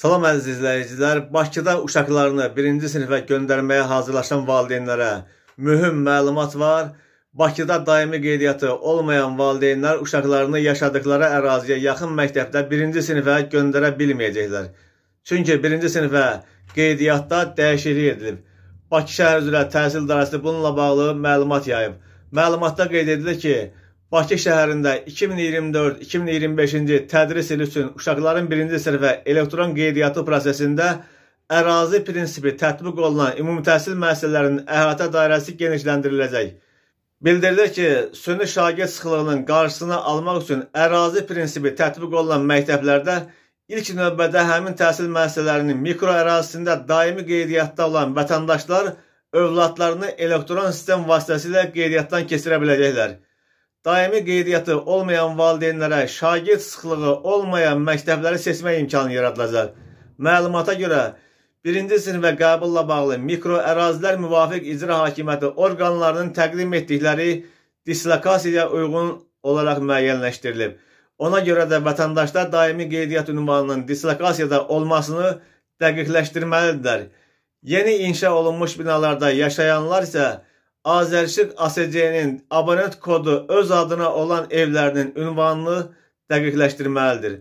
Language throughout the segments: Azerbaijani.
Salam əziz izləyicilər. Bakıda uşaqlarını 1-ci sinifə göndərməyə hazırlaşan valideynlərə mühüm məlumat var. Bakıda daimi qeydiyyatı olmayan valideynlər uşaqlarını yaşadıkları əraziyə yaxın məktəbdə 1-ci sinifə göndərə bilməyəcəklər. Çünki 1-ci sinifə qeydiyyatda dəyişiklik edilib. Bakı şəhər üzrə təhsil idarəsi bununla bağlı məlumat yayıb. Məlumatda qeyd edilir ki, Bakı şəhərində 2024-2025-ci tədris ili üçün uşaqların birinci sinifə elektron qeydiyyatı prosesində ərazi prinsipi tətbiq olunan ümumi təhsil müəssisələrinin əhatə dairəsi genişləndiriləcək. Bildirilir ki, süni şagird sıxlığının qarşısını almaq üçün ərazi prinsipi tətbiq olunan məktəblərdə ilk növbədə həmin təhsil müəssisələrinin mikro ərazisində daimi qeydiyyatda olan vətəndaşlar övladlarını elektron sistem vasitəsilə qeydiyyatdan keçirə biləcəklər daimi qeydiyyatı olmayan valideynlərə şagird sıxlığı olmayan məktəbləri seçmək imkanı yaradılacaq. Məlumata görə, birinci sinifə qəbulla bağlı mikro ərazilər müvafiq icra hakimiyyəti orqanlarının təqdim etdikləri dislokasiyaya uyğun olaraq müəyyənləşdirilib. Ona görə də vətəndaşlar daimi qeydiyyat ünvanının dislokasiyada olmasını dəqiqləşdirməlidirlər. Yeni inşa olunmuş binalarda yaşayanlar isə Azərşıq ASC-nin abonent kodu öz adına olan evlərinin ünvanını dəqiqləşdirməlidir.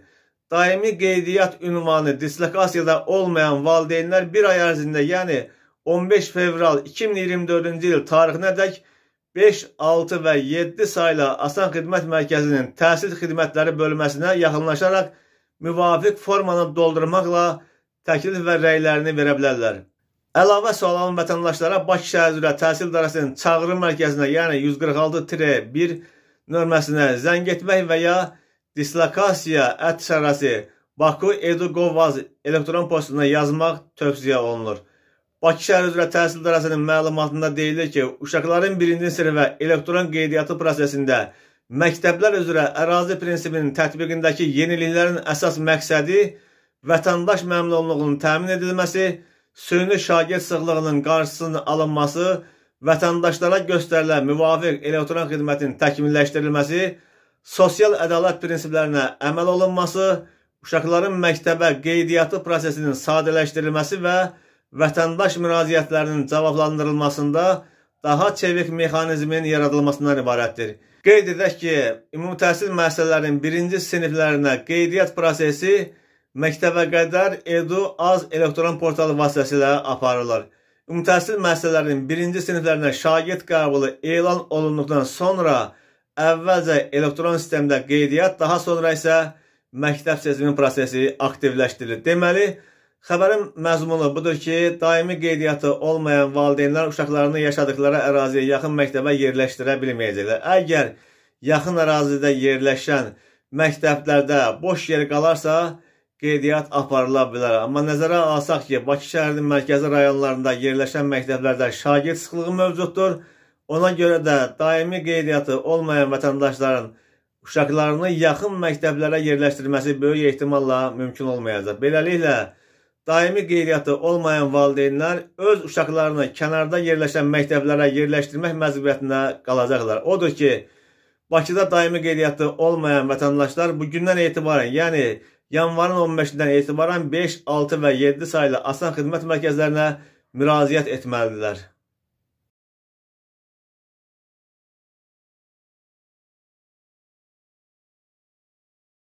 Daimi qeydiyyat ünvanı dislokasiyada olmayan valideynlər bir ay ərzində, yəni 15 fevral 2024-cü il tarixinədək 5, 6 və 7 sayla Asan Xidmət Mərkəzinin təhsil xidmətləri bölməsinə yaxınlaşaraq müvafiq formanı doldurmaqla təklif və rəylərini verə bilərlər. Əlavə sualan vətəndaşlara Bakı şəhər üzrə təhsil idarəsinin çağrı mərkəzinə, yəni 146-1 nömrəsinə zəng etmək və ya dislokasiya ət şərəsi Baku Edu.gov.az elektron postuna yazmaq tövsiyə olunur. Bakı şəhər üzrə təhsil idarəsinin məlumatında deyilir ki, uşaqların birinci sinifə elektron qeydiyyatı prosesində məktəblər üzrə ərazi prinsipinin tətbiqindəki yeniliklərin əsas məqsədi vətəndaş məmnunluğunun təmin edilməsi süni şagird sıxlığının qarşısının alınması, vətəndaşlara göstərilən müvafiq elektron xidmətin təkmilləşdirilməsi, sosial ədalət prinsiplərinə əməl olunması, uşaqların məktəbə qeydiyyatı prosesinin sadələşdirilməsi və vətəndaş müraciətlərinin cavablandırılmasında daha çevik mexanizmin yaradılmasından ibarətdir. Qeyd edək ki, ümumi təhsil müəssisələrinin birinci siniflərinə qeydiyyat prosesi məktəbə qədər Edu az elektron portalı vasitəsilə aparılır. Ümumtəhsil müəssisələrinin birinci siniflərinə şagird qəbulu elan olunduqdan sonra əvvəlcə elektron sistemdə qeydiyyat, daha sonra isə məktəb seçimi prosesi aktivləşdirilir. Deməli, xəbərin məzmunu budur ki, daimi qeydiyyatı olmayan valideynlər uşaqlarını yaşadıkları əraziyə yaxın məktəbə yerləşdirə bilməyəcəklər. Əgər yaxın ərazidə yerləşən məktəblərdə boş yer qalarsa, qeydiyyat aparıla bilər. Amma nəzərə alsaq ki, Bakı şəhərinin mərkəzi rayonlarında yerləşən məktəblərdə şagird sıxlığı mövcuddur. Ona görə də daimi qeydiyyatı olmayan vətəndaşların uşaqlarını yaxın məktəblərə yerləşdirməsi böyük ehtimalla mümkün olmayacaq. Beləliklə, daimi qeydiyyatı olmayan valideynlər öz uşaqlarını kənarda yerləşən məktəblərə yerləşdirmək məcburiyyətinə qalacaqlar. Odur ki, Bakıda daimi qeydiyyatı olmayan vətəndaşlar bugündən etibarən, yəni yanvarın 15-dən etibarən 5, 6 və 7 saylı asan xidmət mərkəzlərinə müraciət etməlidirlər.